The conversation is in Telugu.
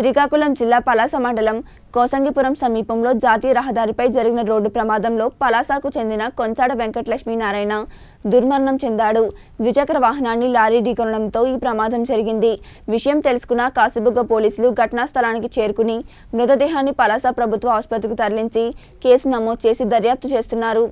శ్రీకాకుళం జిల్లా పలాస మండలం కోసంగిపురం సమీపంలో జాతీయ రహదారిపై జరిగిన రోడ్డు ప్రమాదంలో పలాసకు చెందిన కొంచాడ వెంకటలక్ష్మీ నారాయణ దుర్మరణం చెందాడు ద్విచక్ర వాహనాన్ని లారీ ఢీకొనడంతో ఈ ప్రమాదం జరిగింది విషయం తెలుసుకున్న కాసిబుగ్గ పోలీసులు ఘటనా స్థలానికి చేరుకుని మృతదేహాన్ని పలాస ప్రభుత్వ ఆసుపత్రికి తరలించి కేసు నమోదు చేసి దర్యాప్తు చేస్తున్నారు